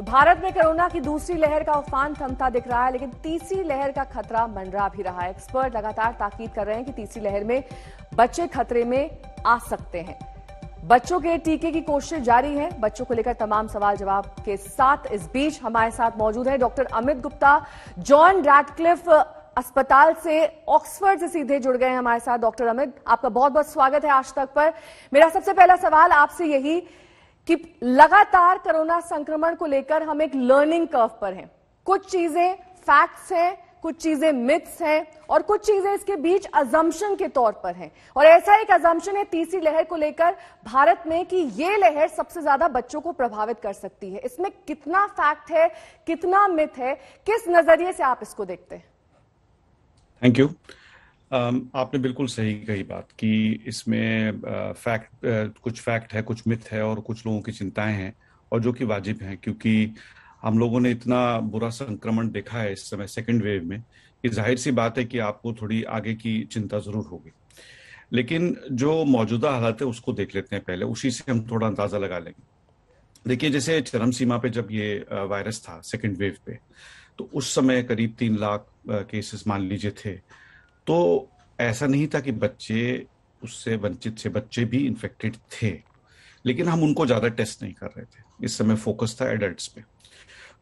तो भारत में कोरोना की दूसरी लहर का उफान थमता दिख रहा है लेकिन तीसरी लहर का खतरा मंडरा भी रहा है एक्सपर्ट लगातार ताकीद कर रहे हैं कि तीसरी लहर में बच्चे खतरे में आ सकते हैं बच्चों के टीके की कोशिश जारी है बच्चों को लेकर तमाम सवाल जवाब के साथ इस बीच हमारे साथ मौजूद है doctor Amit Gupta John Radcliffe अस्पताल से ऑक्सफर्ड से सीधे जुड़ गए हैं हमारे साथ डॉक्टर अमित आपका बहुत बहुत स्वागत है आज तक पर मेरा सबसे पहला सवाल आपसे यही कि लगातार कोरोना संक्रमण को लेकर हम एक लर्निंग कर्व पर हैं कुछ चीजें फैक्ट्स हैं कुछ चीजें मिथ्स हैं और कुछ चीजें इसके बीच अजम्पशन के तौर पर हैं और ऐसा एक अजम्पशन है तीसरी लहर को लेकर भारत में कि ये लहर सबसे ज्यादा बच्चों को प्रभावित कर सकती है इसमें कितना फैक्ट है कितना मिथ है किस नजरिए से आप इसको देखते हैं थैंक यू आपने बिल्कुल सही कही बात कि इसमें फैक्ट कुछ फैक्ट है कुछ मिथ है और कुछ लोगों की चिंताएं हैं और जो कि वाजिब हैं क्योंकि हम लोगों ने इतना बुरा संक्रमण देखा है इस समय सेकेंड वेव में कि जाहिर सी बात है कि आपको थोड़ी आगे की चिंता जरूर होगी लेकिन जो मौजूदा हालात है उसको देख लेते हैं पहले उसी से हम थोड़ा अंदाजा लगा लेंगे देखिए जैसे चरम सीमा पे जब ये वायरस था सेकेंड वेव पे तो उस समय करीब तीन लाख केसेस मान लीजिए थे तो ऐसा नहीं था कि बच्चे उससे वंचित से बच्चे भी इन्फेक्टेड थे लेकिन हम उनको ज़्यादा टेस्ट नहीं कर रहे थे इस समय फोकस था एडल्ट पे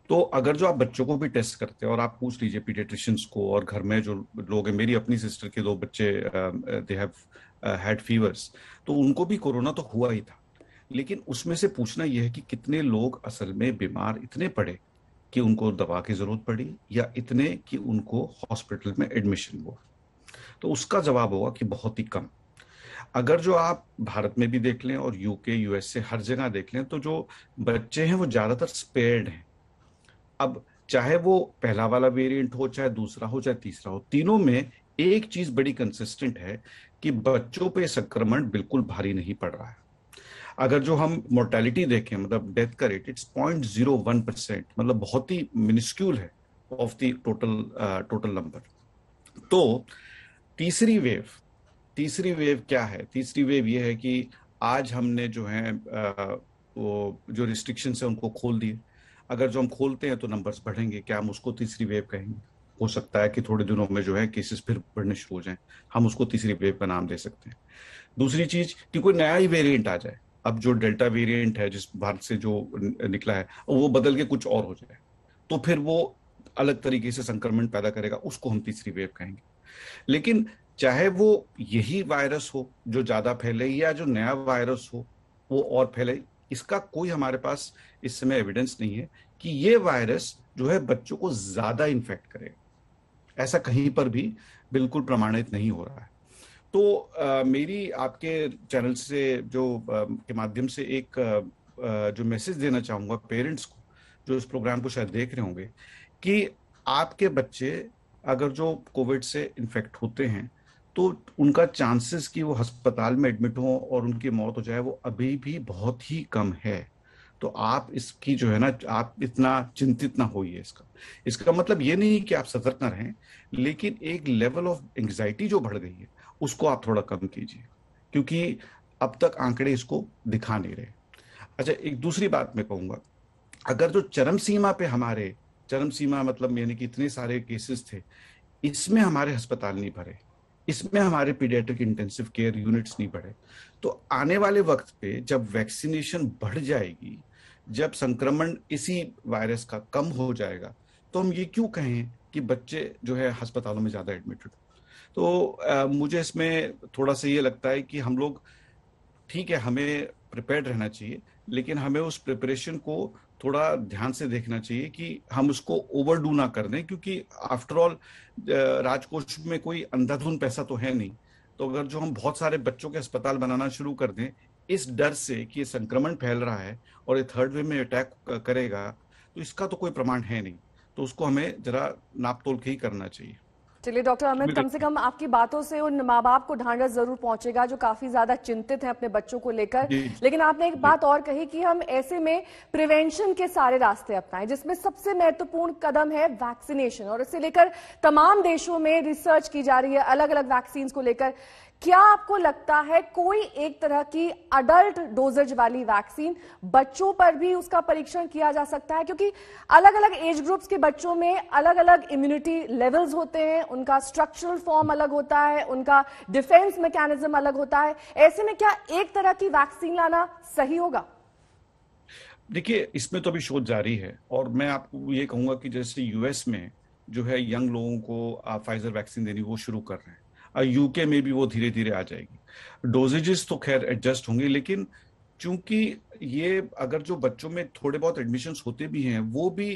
तो अगर जो आप बच्चों को भी टेस्ट करते हैं और आप पूछ लीजिए पीडियट्रिशियंस को और घर में जो लोग हैं मेरी अपनी सिस्टर के दो बच्चे दे हैव हैड फीवर्स तो उनको भी कोरोना तो हुआ ही था लेकिन उसमें से पूछना यह है कि कितने लोग असल में बीमार इतने पड़े कि उनको दवा की जरूरत पड़ी या इतने कि उनको हॉस्पिटल में एडमिशन हुआ तो उसका जवाब होगा कि बहुत ही कम अगर जो आप भारत में भी देख लें और यूके यूएसए हर जगह देख लें तो जो बच्चे हैं वो ज्यादातर स्पेयर्ड हैं अब चाहे वो पहला वाला वेरिएंट हो चाहे दूसरा हो चाहे तीसरा हो तीनों में एक चीज बड़ी कंसिस्टेंट है कि बच्चों पे संक्रमण बिल्कुल भारी नहीं पड़ रहा है अगर जो हम मोर्टेलिटी देखें मतलब डेथ का rate it's point zero one percent मतलब बहुत ही मिनिस्क्यूल है of the total total number तो तीसरी वेव तीसरी वेव क्या है तीसरी वेव ये है कि आज हमने जो है वो जो रिस्ट्रिक्शन है उनको खोल दिए अगर जो हम खोलते हैं तो नंबर्स बढ़ेंगे क्या हम उसको तीसरी वेव कहेंगे हो सकता है कि थोड़े दिनों में जो है केसेस फिर बढ़ने शुरू हो जाएं हम उसको तीसरी वेव का नाम दे सकते हैं दूसरी चीज कि कोई नया ही वेरिएंट आ जाए अब जो डेल्टा वेरिएंट है जिस भारत से जो निकला है वो बदल के कुछ और हो जाए तो फिर वो अलग तरीके से संक्रमण पैदा करेगा उसको हम तीसरी वेव कहेंगे लेकिन चाहे वो यही वायरस हो जो ज्यादा फैले या जो नया वायरस हो वो और फैले इसका कोई हमारे पास इस समय एविडेंस नहीं है कि ये वायरस जो है बच्चों को ज्यादा इन्फेक्ट करे ऐसा कहीं पर भी बिल्कुल प्रमाणित नहीं हो रहा है तो आ, मेरी आपके चैनल से जो आ, के माध्यम से एक आ, जो मैसेज देना चाहूंगा पेरेंट्स को जो इस प्रोग्राम को शायद देख रहे होंगे कि आपके बच्चे अगर जो कोविड से इन्फेक्ट होते हैं तो उनका चांसेस कि वो अस्पताल में एडमिट हों और उनकी मौत हो जाए वो अभी भी बहुत ही कम है तो आप इसकी जो है ना आप इतना चिंतित ना होइए इसका इसका मतलब ये नहीं कि आप सतर्क ना रहें लेकिन एक लेवल ऑफ एंग्जाइटी जो बढ़ गई है उसको आप थोड़ा कम कीजिए क्योंकि अब तक आंकड़े इसको दिखा नहीं रहे अच्छा एक दूसरी बात मैं कहूँगा अगर जो चरम सीमा पे हमारे चरम सीमा मतलब यानी कि इतने सारे केसेस थे इसमें हमारे अस्पताल नहीं भरे इसमें हमारे पीडियाट्रिक इंटेंसिव केयर यूनिट्स नहीं बढ़े तो आने वाले वक्त पे जब वैक्सीनेशन बढ़ जाएगी जब संक्रमण इसी वायरस का कम हो जाएगा तो हम ये क्यों कहें कि बच्चे जो है अस्पतालों में ज़्यादा एडमिटेड तो आ, मुझे इसमें थोड़ा सा ये लगता है कि हम लोग ठीक है हमें प्रिपेयर रहना चाहिए लेकिन हमें उस प्रिपरेशन को थोड़ा ध्यान से देखना चाहिए कि हम उसको ओवरडू ना कर दें क्योंकि आफ्टरऑल राजकोष में कोई अंधाधुन पैसा तो है नहीं तो अगर जो हम बहुत सारे बच्चों के अस्पताल बनाना शुरू कर दें इस डर से कि ये संक्रमण फैल रहा है और ये थर्ड वे में अटैक करेगा तो इसका तो कोई प्रमाण है नहीं तो उसको हमें जरा नापतोल के ही करना चाहिए चलिए डॉक्टर अमित कम से कम आपकी बातों से उन माँ बाप को ढांढा जरूर पहुंचेगा जो काफी ज्यादा चिंतित हैं अपने बच्चों को लेकर लेकिन आपने एक बात और कही कि हम ऐसे में प्रिवेंशन के सारे रास्ते अपनाएं जिसमें सबसे महत्वपूर्ण कदम है वैक्सीनेशन और इसे लेकर तमाम देशों में रिसर्च की जा रही है अलग अलग वैक्सीन को लेकर क्या आपको लगता है कोई एक तरह की अडल्ट डोजेज वाली वैक्सीन बच्चों पर भी उसका परीक्षण किया जा सकता है क्योंकि अलग अलग एज ग्रुप्स के बच्चों में अलग अलग इम्यूनिटी लेवल्स होते हैं उनका स्ट्रक्चरल फॉर्म अलग होता है उनका डिफेंस मैकेनिज्म अलग होता है ऐसे में क्या एक तरह की वैक्सीन लाना सही होगा देखिए इसमें तो अभी शोध जारी है और मैं आपको ये कहूंगा कि जैसे यूएस में जो है यंग लोगों को फाइजर वैक्सीन देनी वो शुरू कर रहे हैं यूके में भी वो धीरे धीरे आ जाएगी डोजेजेस तो खैर एडजस्ट होंगे लेकिन चूंकि ये अगर जो बच्चों में थोड़े बहुत एडमिशन होते भी हैं वो भी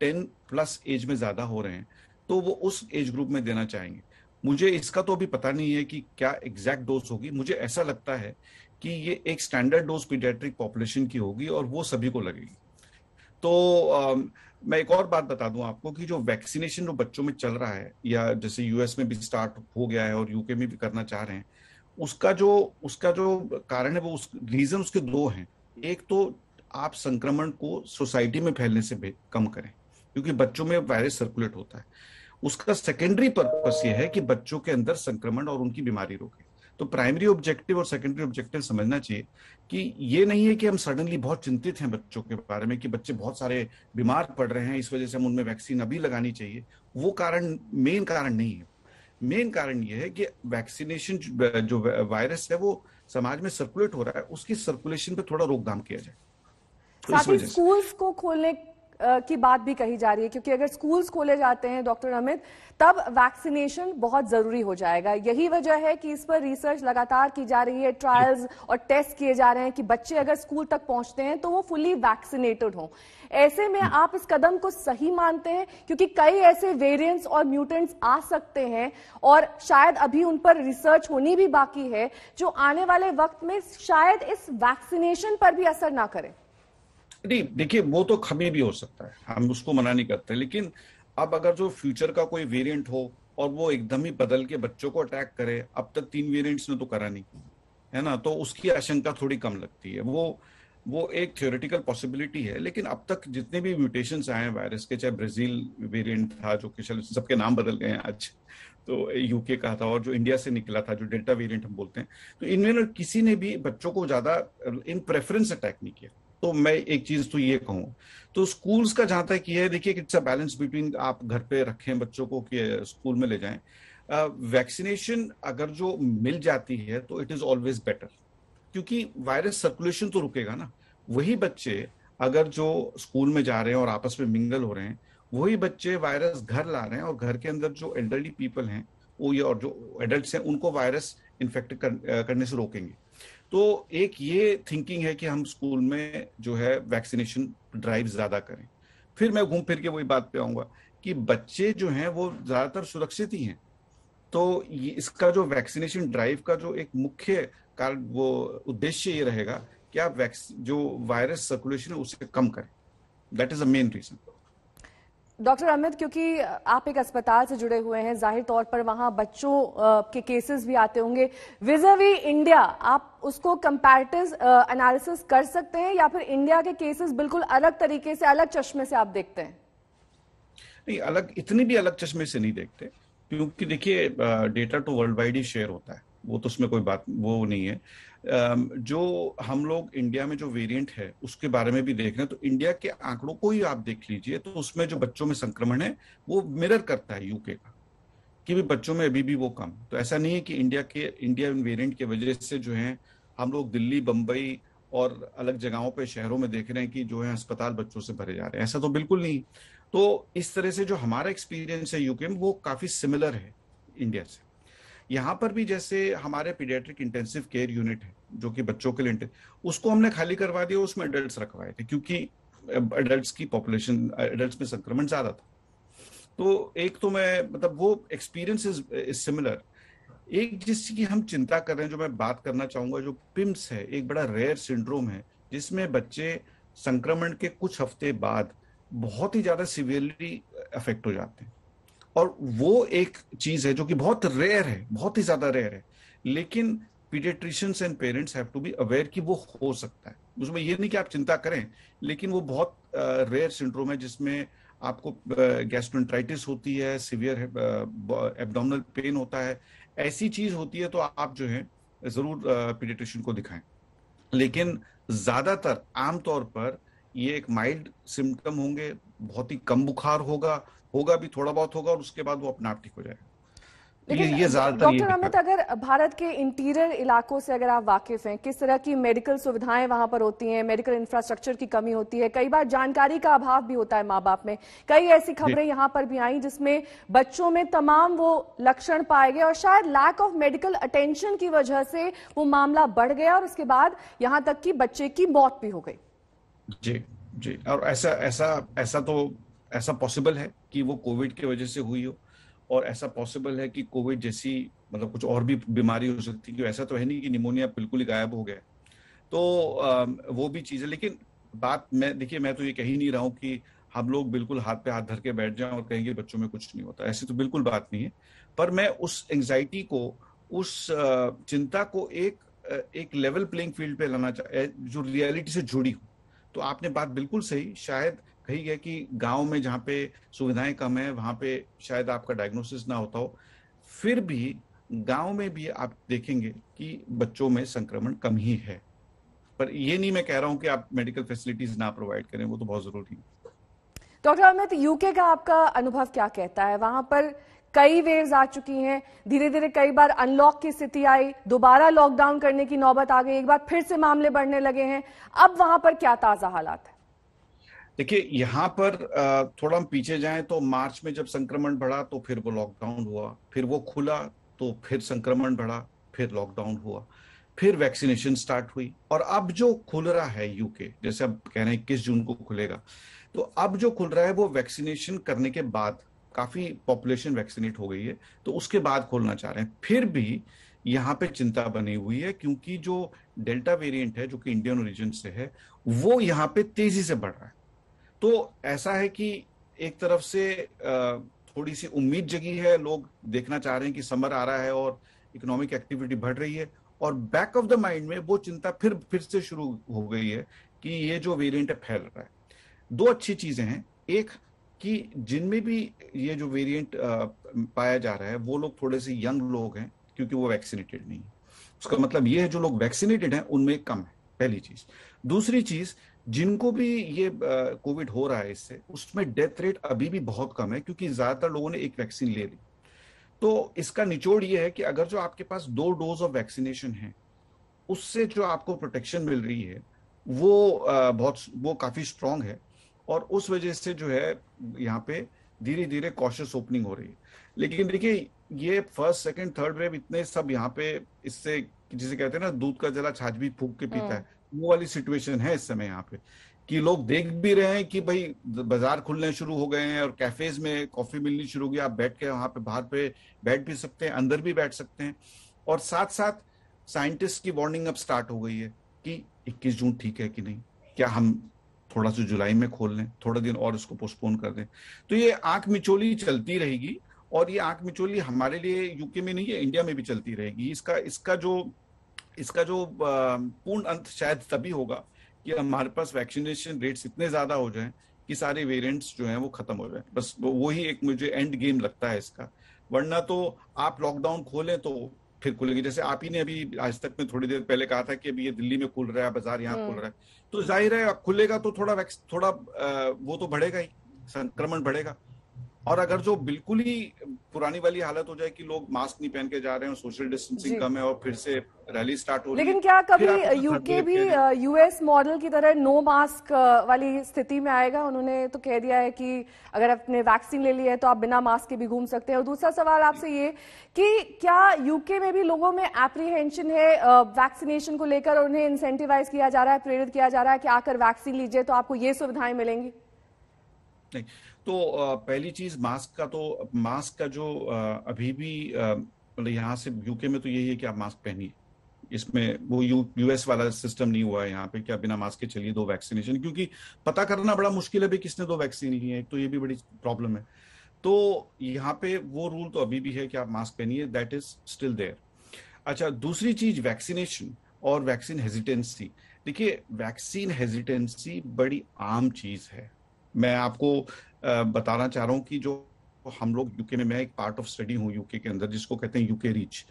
टेन प्लस एज में ज्यादा हो रहे हैं तो वो उस एज ग्रुप में देना चाहेंगे मुझे इसका तो अभी पता नहीं है कि क्या एग्जैक्ट डोज होगी मुझे ऐसा लगता है कि ये एक स्टैंडर्ड डोज पीडियाट्रिक पॉपुलेशन की होगी और वो सभी को लगेगी तो आ, मैं एक और बात बता दूं आपको कि जो वैक्सीनेशन जो बच्चों में चल रहा है या जैसे यूएस में भी स्टार्ट हो गया है और यूके में भी करना चाह रहे हैं उसका जो उसका जो कारण है वो उस रीजन उसके दो हैं एक तो आप संक्रमण को सोसाइटी में फैलने से कम करें क्योंकि बच्चों में वायरस सर्कुलेट होता है उसका सेकेंडरी पर्पस ये है कि बच्चों के अंदर संक्रमण और उनकी बीमारी रोकें तो प्राइमरी ऑब्जेक्टिव और सेकेंडरी ऑब्जेक्टिव समझना चाहिए कि ये नहीं है कि हम सडनली बहुत चिंतित हैं बच्चों के बारे में कि बच्चे बहुत सारे बीमार पड़ रहे हैं इस वजह से हम उनमें वैक्सीन अभी लगानी चाहिए वो कारण मेन कारण नहीं है मेन कारण ये है कि वैक्सीनेशन जो वायरस है वो समाज में सर्कुलेट हो रहा है उसकी सर्कुलेशन पे थोड़ा रोकथाम किया जाए तो स्कूल्स को खोलने की बात भी कही जा रही है क्योंकि अगर स्कूल्स खोले जाते हैं डॉक्टर अमित तब वैक्सीनेशन बहुत जरूरी हो जाएगा यही वजह है कि इस पर रिसर्च लगातार की जा रही है ट्रायल्स और टेस्ट किए जा रहे हैं कि बच्चे अगर स्कूल तक पहुंचते हैं तो वो फुली वैक्सीनेटेड हों ऐसे में आप इस कदम को सही मानते हैं क्योंकि कई ऐसे वेरियंट्स और म्यूटेंट्स आ सकते हैं और शायद अभी उन पर रिसर्च होनी भी बाकी है जो आने वाले वक्त में शायद इस वैक्सीनेशन पर भी असर ना करें नहीं देखिए वो तो हमें भी हो सकता है हम उसको मना नहीं करते लेकिन अब अगर जो फ्यूचर का कोई वेरिएंट हो और वो एकदम ही बदल के बच्चों को अटैक करे अब तक तीन वेरिएंट्स ने तो करा नहीं है ना तो उसकी आशंका थोड़ी कम लगती है वो वो एक थियोरेटिकल पॉसिबिलिटी है लेकिन अब तक जितने भी म्यूटेशन आए हैं वायरस के चाहे ब्राजील वेरिएंट था जो कि सबके नाम बदल गए हैं आज तो यूके का था और जो इंडिया से निकला था जो डेल्टा वेरिएंट हम बोलते हैं तो इनमें किसी ने भी बच्चों को ज्यादा इन प्रेफरेंस अटैक नहीं किया तो मैं एक चीज तो ये कहूँ तो स्कूल्स का जहां तक ये देखिए इट्स अ बैलेंस बिटवीन आप घर पे रखें बच्चों को कि स्कूल में ले जाएं वैक्सीनेशन uh, अगर जो मिल जाती है तो इट इज ऑलवेज बेटर क्योंकि वायरस सर्कुलेशन तो रुकेगा ना वही बच्चे अगर जो स्कूल में जा रहे हैं और आपस में मिंगल हो रहे हैं वही बच्चे वायरस घर ला रहे हैं और घर के अंदर जो एल्डरली पीपल हैं वो ये और जो एडल्ट हैं उनको वायरस इन्फेक्ट कर, करने से रोकेंगे तो एक ये थिंकिंग है कि हम स्कूल में जो है वैक्सीनेशन ड्राइव ज्यादा करें फिर मैं घूम फिर के वही बात पे आऊंगा कि बच्चे जो हैं वो ज्यादातर सुरक्षित ही हैं तो इसका जो वैक्सीनेशन ड्राइव का जो एक मुख्य कारण वो उद्देश्य ये रहेगा कि आप वैक्सीन जो वायरस सर्कुलेशन है उसे कम करें that is a main reason doctor Amit क्योंकि आप एक अस्पताल से जुड़े हुए हैं जाहिर तौर पर वहां बच्चों के केसेस भी आते होंगे विजवी इंडिया आप उसको कंपेरिटिव एनालिसिस कर सकते हैं या फिर इंडिया के केसेस बिल्कुल अलग तरीके से अलग चश्मे से आप देखते हैं नहीं अलग इतनी भी अलग चश्मे से नहीं देखते क्योंकि देखिए डेटा तो वर्ल्ड वाइड ही शेयर होता है वो तो उसमें कोई बात वो नहीं है जो हम लोग इंडिया में जो वेरिएंट है उसके बारे में भी देख रहे हैं तो इंडिया के आंकड़ों को ही आप देख लीजिए तो उसमें जो बच्चों में संक्रमण है वो मिरर करता है यूके का कि भी बच्चों में अभी भी वो कम तो ऐसा नहीं है कि इंडिया के इंडिया वेरियंट के वजह से जो है हम लोग दिल्ली बम्बई और अलग जगहों पे शहरों में देख रहे हैं कि जो है अस्पताल बच्चों से भरे जा रहे हैं ऐसा तो बिल्कुल नहीं तो इस तरह से जो हमारा एक्सपीरियंस है यूके में वो काफी सिमिलर है इंडिया से यहाँ पर भी जैसे हमारे पीडियाट्रिक इंटेंसिव केयर यूनिट है जो कि बच्चों के लिए उसको हमने खाली करवा दिया उसमें एडल्ट रखवाए थे क्योंकि एडल्ट की पॉपुलेशन एडल्ट में संक्रमण ज्यादा था तो एक तो मैं मतलब वो एक्सपीरियंस इज इज सिमिलर एक जिसकी हम चिंता कर रहे हैं जो मैं बात करना चाहूंगा जो पिम्स है एक बड़ा रेयर सिंड्रोम है जिसमें बच्चे संक्रमण के कुछ हफ्ते बाद बहुत ही ज्यादा सिवियरली अफेक्ट हो जाते हैं और वो एक चीज है जो कि बहुत रेयर है बहुत ही ज्यादा रेयर है लेकिन paediatricians and parents have to be aware कि वो हो सकता है उसमें ये नहीं कि आप चिंता करें लेकिन वो बहुत रेयर सिंड्रोम है जिसमें आपको गैस्ट्रोंट्राइटिस होती है सिवियर एबडोमिनल पेन होता है ऐसी चीज होती है तो आप जो है जरूर पीडियट्रिशियन को दिखाएं लेकिन ज्यादातर आमतौर पर ये एक माइल्ड सिम्टम होंगे बहुत ही कम बुखार होगा होगा भी थोड़ा बहुत होगा और उसके बाद वो अपना आप ठीक हो जाएगा तो डॉक्टर अमित अगर भारत के इंटीरियर इलाकों से अगर आप वाकिफ हैं किस तरह की मेडिकल सुविधाएं वहां पर होती हैं मेडिकल इंफ्रास्ट्रक्चर की कमी होती है कई बार जानकारी का अभाव भी होता है माँ बाप में कई ऐसी खबरें यहां पर भी आई जिसमें बच्चों में तमाम वो लक्षण पाए गए और शायद लैक ऑफ मेडिकल अटेंशन की वजह से वो मामला बढ़ गया और उसके बाद यहाँ तक की बच्चे की मौत भी हो गई जी जी और ऐसा ऐसा ऐसा तो ऐसा पॉसिबल है कि वो कोविड की वजह से हुई हो और ऐसा पॉसिबल है कि कोविड जैसी मतलब कुछ और भी बीमारी हो सकती है ऐसा तो है नहीं कि निमोनिया बिल्कुल ही गायब हो गया तो वो भी चीज़ है लेकिन बात मैं देखिए मैं तो ये कह ही नहीं रहा हूँ कि हम लोग बिल्कुल हाथ पे हाथ धर के बैठ जाएं और कहेंगे बच्चों में कुछ नहीं होता ऐसी तो बिल्कुल बात नहीं है पर मैं उस एंगजाइटी को उस चिंता को एक एक लेवल प्लेइंग फील्ड पे लाना चाह जो रियलिटी से जुड़ी हो तो आपने बात बिल्कुल सही शायद कही गया कि गांव में जहाँ पे सुविधाएं कम है वहां पे शायद आपका डायग्नोसिस ना होता हो फिर भी गांव में भी आप देखेंगे कि बच्चों में संक्रमण कम ही है पर ये नहीं मैं कह रहा हूं कि आप मेडिकल फैसिलिटीज ना प्रोवाइड करें वो तो बहुत जरूरी है डॉक्टर अमित यूके का आपका अनुभव क्या कहता है वहां पर कई वेव्स आ चुकी हैं धीरे धीरे कई बार अनलॉक की स्थिति आई दोबारा लॉकडाउन करने की नौबत आ गई एक बार फिर से मामले बढ़ने लगे हैं अब वहां पर क्या ताजा हालात है देखिए यहाँ पर थोड़ा हम पीछे जाएं तो मार्च में जब संक्रमण बढ़ा तो फिर वो लॉकडाउन हुआ फिर वो खुला तो फिर संक्रमण बढ़ा फिर लॉकडाउन हुआ फिर वैक्सीनेशन स्टार्ट हुई और अब जो खुल रहा है यूके जैसे अब कह रहे हैं इक्कीस जून को खुलेगा तो अब जो खुल रहा है वो वैक्सीनेशन करने के बाद काफी पॉपुलेशन वैक्सीनेट हो गई है तो उसके बाद खोलना चाह रहे हैं फिर भी यहाँ पे चिंता बनी हुई है क्योंकि जो डेल्टा वेरिएंट है जो कि इंडियन ओरिजिन से है वो यहाँ पे तेजी से बढ़ रहा है तो ऐसा है कि एक तरफ से थोड़ी सी उम्मीद जगी है लोग देखना चाह रहे हैं कि समर आ रहा है और इकोनॉमिक एक्टिविटी बढ़ रही है और बैक ऑफ द माइंड में वो चिंता फिर फिर से शुरू हो गई है कि ये जो वेरिएंट है फैल रहा है दो अच्छी चीजें हैं एक कि जिनमें भी ये जो वेरिएंट पाया जा रहा है वो लोग थोड़े से यंग लोग हैं क्योंकि वो वैक्सीनेटेड नहीं है उसका मतलब ये है जो लोग वैक्सीनेटेड हैं उनमें कम है पहली चीज दूसरी चीज जिनको भी ये कोविड हो रहा है इससे उसमें डेथ रेट अभी भी बहुत कम है क्योंकि ज्यादातर लोगों ने एक वैक्सीन ले ली तो इसका निचोड़ ये है कि अगर जो आपके पास दो डोज ऑफ वैक्सीनेशन है उससे जो आपको प्रोटेक्शन मिल रही है वो बहुत वो काफी स्ट्रांग है और उस वजह से जो है यहाँ पे धीरे धीरे कॉशियस ओपनिंग हो रही है लेकिन देखिए ये फर्स्ट सेकंड थर्ड वेव इतने सब यहाँ पे इससे जिसे कहते हैं ना दूध का जला छाछ भी फूक के पीता हाँ। है वो वाली सिचुएशन है इस समय यहाँ पे कि लोग देख भी रहे हैं कि भाई बाजार खुलने शुरू हो गए हैं और कैफेज में कॉफी मिलनी शुरू हो गई आप बैठ के वहां पे बाहर पे बैठ भी सकते हैं अंदर भी बैठ सकते हैं और साथ साथ साइंटिस्ट की वार्निंग अब स्टार्ट हो गई है कि 21 जून ठीक है कि नहीं क्या हम थोड़ा सा जुलाई में खोल लें थोड़ा दिन और इसको पोस्टपोन कर दें तो ये आंख मिचोली चलती रहेगी और ये आंख मिचोली हमारे लिए यूके में नहीं है इंडिया में भी चलती रहेगी इसका इसका जो इसका जो पूर्ण अंत शायद तभी होगा कि हमारे पास वैक्सीनेशन रेट्स इतने ज्यादा हो जाए कि सारे वेरिएंट्स जो हैं वो खत्म हो जाए बस वही एक मुझे एंड गेम लगता है इसका वरना तो आप लॉकडाउन खोलें तो फिर खुलेंगे जैसे आप ही ने अभी आज तक में थोड़ी देर पहले कहा था कि अभी ये दिल्ली में खुल रहा है बाजार यहाँ खुल हम्म। रहा है तो जाहिर है खुलेगा तो थोड़ा थोड़ा वो तो बढ़ेगा ही संक्रमण बढ़ेगा और अगर जो बिल्कुल ही पुरानी वाली हालत हो जाए कि लोग मास्क नहीं पहन के जा रहे हैं सोशल डिस्टेंसिंग कम है और फिर से रैली स्टार्ट हो लेकिन क्या कभी यूके तो भी यूएस मॉडल की तरह नो मास्क वाली स्थिति में आएगा उन्होंने तो कह दिया है कि अगर आपने वैक्सीन ले ली है तो आप बिना मास्क के भी घूम सकते हैं और दूसरा सवाल आपसे ये कि क्या यूके में भी लोगों में एप्रीहेंशन है वैक्सीनेशन को लेकर उन्हें इंसेंटिवाइज किया जा रहा है प्रेरित किया जा रहा है कि आकर वैक्सीन लीजिए तो आपको ये सुविधाएं मिलेंगी नहीं तो पहली चीज मास्क का तो मास्क का जो अभी भी मतलब यहाँ से यूके में तो यही है कि आप मास्क पहनिए इसमें वो यू यूएस वाला सिस्टम नहीं हुआ है यहाँ पे क्या बिना मास्क के चलिए दो वैक्सीनेशन क्योंकि पता करना बड़ा मुश्किल है भी किसने दो वैक्सीन ली है एक तो ये भी बड़ी प्रॉब्लम है तो यहाँ पे वो रूल तो अभी भी है कि आप मास्क पहनिए दैट इज स्टिल देयर अच्छा दूसरी चीज वैक्सीनेशन और वैक्सीन हेजिटेंसी देखिए वैक्सीन हेजिटेंसी बड़ी आम चीज है मैं आपको बताना चाह रहा हूँ कि जो हम लोग यूके में मैं एक पार्ट ऑफ स्टडी हूँ यूके के अंदर जिसको कहते हैं यूके रीच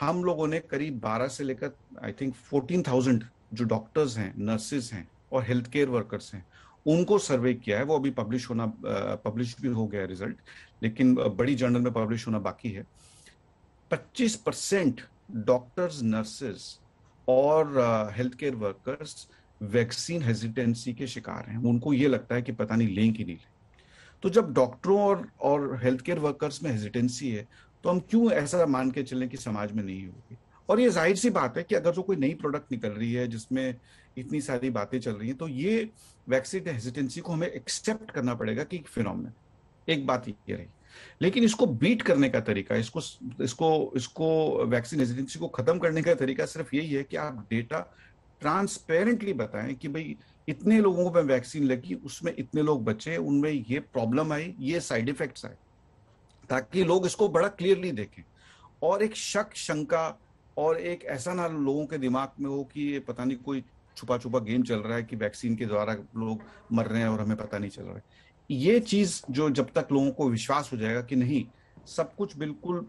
हम लोगों ने करीब 12 से लेकर आई थिंक 14,000 जो डॉक्टर्स हैं नर्सेज हैं और हेल्थ केयर वर्कर्स हैं उनको सर्वे किया है वो अभी पब्लिश होना पब्लिश भी हो गया रिजल्ट लेकिन बड़ी जर्नल में पब्लिश होना बाकी है 25 परसेंट डॉक्टर्स नर्सेज और health care workers vaccine hesitancy के शिकार हैं उनको ये लगता है कि पता नहीं लें कि नहीं लें तो जब डॉक्टरों और और हेल्थ केयर वर्कर्स में हेजिटेंसी है तो हम क्यों ऐसा मान के चलें कि समाज में नहीं होगी और ये जाहिर सी बात है कि अगर जो कोई नई प्रोडक्ट निकल रही है जिसमें इतनी सारी बातें चल रही हैं तो ये वैक्सीन हेजिटेंसी को हमें एक्सेप्ट करना पड़ेगा कि फिनोमिन एक बात ये रही लेकिन इसको बीट करने का तरीका इसको इसको इसको वैक्सीन हेजिटेंसी को खत्म करने का तरीका सिर्फ यही है कि आप डेटा ट्रांसपेरेंटली बताएं कि भाई इतने लोगों को वैक्सीन लगी उसमें इतने लोग बचे उनमें ये प्रॉब्लम आई ये साइड इफेक्ट्स आए ताकि लोग इसको बड़ा क्लियरली देखें और एक शक शंका और एक ऐसा ना लोगों के दिमाग में हो कि ये पता नहीं कोई छुपा छुपा गेम चल रहा है कि वैक्सीन के द्वारा लोग मर रहे हैं और हमें पता नहीं चल रहा है ये चीज जो जब तक लोगों को विश्वास हो जाएगा कि नहीं सब कुछ बिल्कुल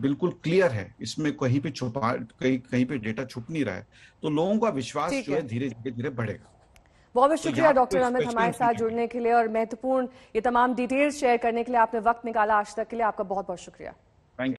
बिल्कुल क्लियर है इसमें कहीं पे छुपा कहीं कहीं पे डेटा छुप नहीं रहा है तो लोगों का विश्वास जो है धीरे धीरे धीरे बढ़ेगा बहुत बहुत तो शुक्रिया डॉक्टर अहमद हमारे साथ जुड़ने के लिए और महत्वपूर्ण ये तमाम डिटेल्स शेयर करने के लिए आपने वक्त निकाला आज तक के लिए आपका बहुत बहुत शुक्रिया